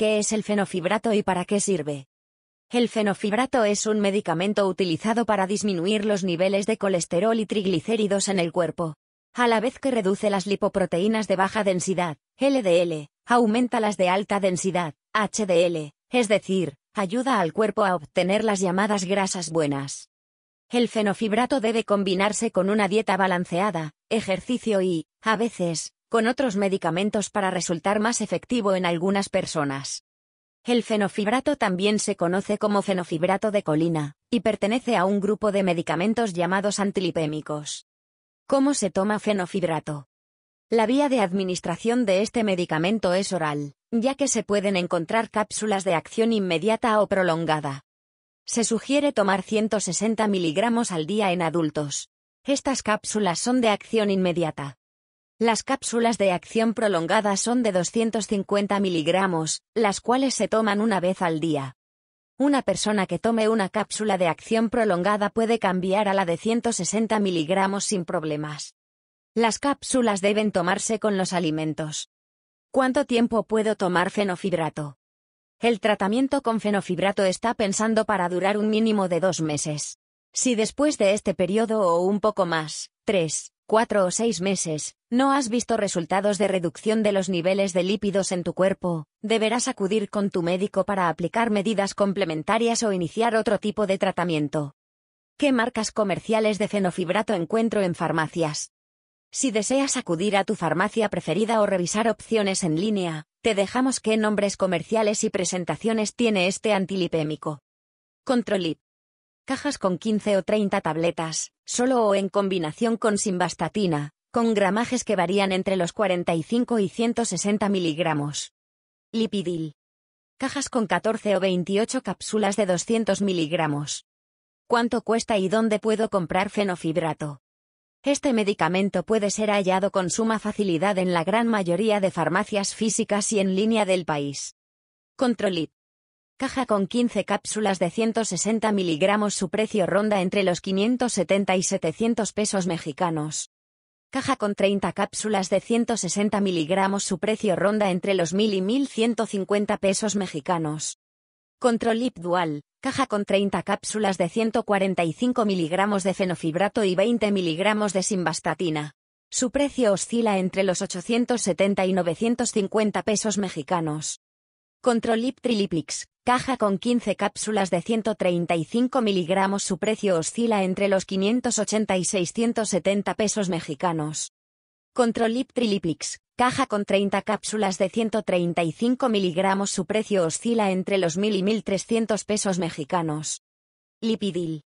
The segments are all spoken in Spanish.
¿Qué es el fenofibrato y para qué sirve? El fenofibrato es un medicamento utilizado para disminuir los niveles de colesterol y triglicéridos en el cuerpo. A la vez que reduce las lipoproteínas de baja densidad, LDL, aumenta las de alta densidad, HDL, es decir, ayuda al cuerpo a obtener las llamadas grasas buenas. El fenofibrato debe combinarse con una dieta balanceada, ejercicio y, a veces, con otros medicamentos para resultar más efectivo en algunas personas. El fenofibrato también se conoce como fenofibrato de colina, y pertenece a un grupo de medicamentos llamados antilipémicos. ¿Cómo se toma fenofibrato? La vía de administración de este medicamento es oral, ya que se pueden encontrar cápsulas de acción inmediata o prolongada. Se sugiere tomar 160 miligramos al día en adultos. Estas cápsulas son de acción inmediata. Las cápsulas de acción prolongada son de 250 miligramos, las cuales se toman una vez al día. Una persona que tome una cápsula de acción prolongada puede cambiar a la de 160 miligramos sin problemas. Las cápsulas deben tomarse con los alimentos. ¿Cuánto tiempo puedo tomar fenofibrato? El tratamiento con fenofibrato está pensando para durar un mínimo de dos meses. Si después de este periodo o un poco más, tres, cuatro o seis meses, no has visto resultados de reducción de los niveles de lípidos en tu cuerpo, deberás acudir con tu médico para aplicar medidas complementarias o iniciar otro tipo de tratamiento. ¿Qué marcas comerciales de fenofibrato encuentro en farmacias? Si deseas acudir a tu farmacia preferida o revisar opciones en línea, te dejamos qué nombres comerciales y presentaciones tiene este antilipémico. Controlip cajas con 15 o 30 tabletas, solo o en combinación con simvastatina, con gramajes que varían entre los 45 y 160 miligramos. Lipidil. Cajas con 14 o 28 cápsulas de 200 miligramos. ¿Cuánto cuesta y dónde puedo comprar fenofibrato? Este medicamento puede ser hallado con suma facilidad en la gran mayoría de farmacias físicas y en línea del país. Controlit. Caja con 15 cápsulas de 160 miligramos su precio ronda entre los 570 y 700 pesos mexicanos. Caja con 30 cápsulas de 160 miligramos su precio ronda entre los 1000 y 1150 pesos mexicanos. Controlip Dual, caja con 30 cápsulas de 145 miligramos de fenofibrato y 20 miligramos de simvastatina. Su precio oscila entre los 870 y 950 pesos mexicanos. Controlip Trilipix, Caja con 15 cápsulas de 135 miligramos. Su precio oscila entre los 580 y 670 pesos mexicanos. Controlip Trilipix, caja con 30 cápsulas de 135 miligramos. Su precio oscila entre los 1000 y 1300 pesos mexicanos. Lipidil.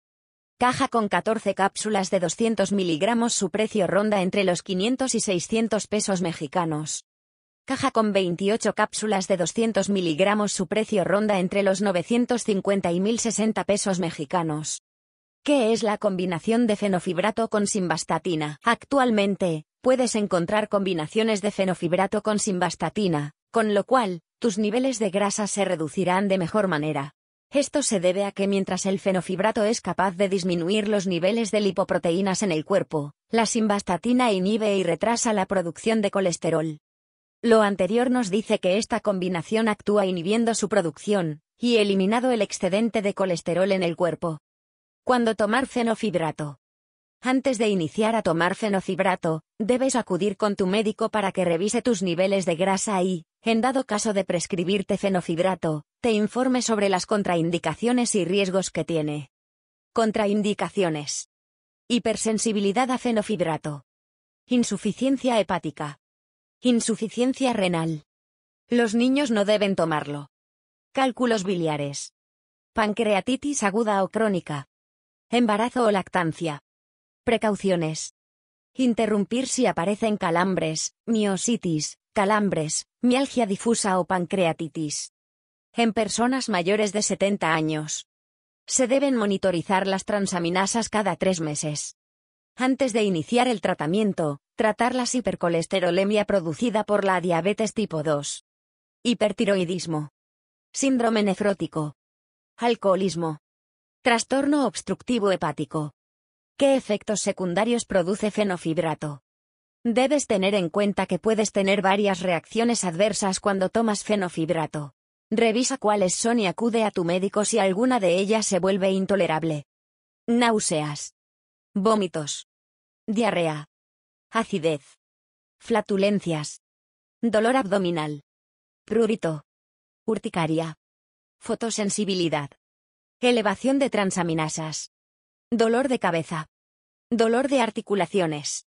Caja con 14 cápsulas de 200 miligramos. Su precio ronda entre los 500 y 600 pesos mexicanos caja con 28 cápsulas de 200 miligramos su precio ronda entre los 950 y 1060 pesos mexicanos. ¿Qué es la combinación de fenofibrato con simvastatina? Actualmente, puedes encontrar combinaciones de fenofibrato con simvastatina, con lo cual, tus niveles de grasa se reducirán de mejor manera. Esto se debe a que mientras el fenofibrato es capaz de disminuir los niveles de lipoproteínas en el cuerpo, la simvastatina inhibe y retrasa la producción de colesterol. Lo anterior nos dice que esta combinación actúa inhibiendo su producción, y eliminado el excedente de colesterol en el cuerpo. Cuando tomar fenofibrato. Antes de iniciar a tomar fenofibrato, debes acudir con tu médico para que revise tus niveles de grasa y, en dado caso de prescribirte fenofibrato, te informe sobre las contraindicaciones y riesgos que tiene. Contraindicaciones. Hipersensibilidad a fenofibrato. Insuficiencia hepática. Insuficiencia renal. Los niños no deben tomarlo. Cálculos biliares. Pancreatitis aguda o crónica. Embarazo o lactancia. Precauciones. Interrumpir si aparecen calambres, miositis, calambres, mialgia difusa o pancreatitis. En personas mayores de 70 años. Se deben monitorizar las transaminasas cada tres meses. Antes de iniciar el tratamiento, tratar la hipercolesterolemia producida por la diabetes tipo 2. Hipertiroidismo. Síndrome nefrótico. Alcoholismo. Trastorno obstructivo hepático. ¿Qué efectos secundarios produce fenofibrato? Debes tener en cuenta que puedes tener varias reacciones adversas cuando tomas fenofibrato. Revisa cuáles son y acude a tu médico si alguna de ellas se vuelve intolerable. Náuseas. Vómitos. Diarrea. Acidez. Flatulencias. Dolor abdominal. Prurito. Urticaria. Fotosensibilidad. Elevación de transaminasas. Dolor de cabeza. Dolor de articulaciones.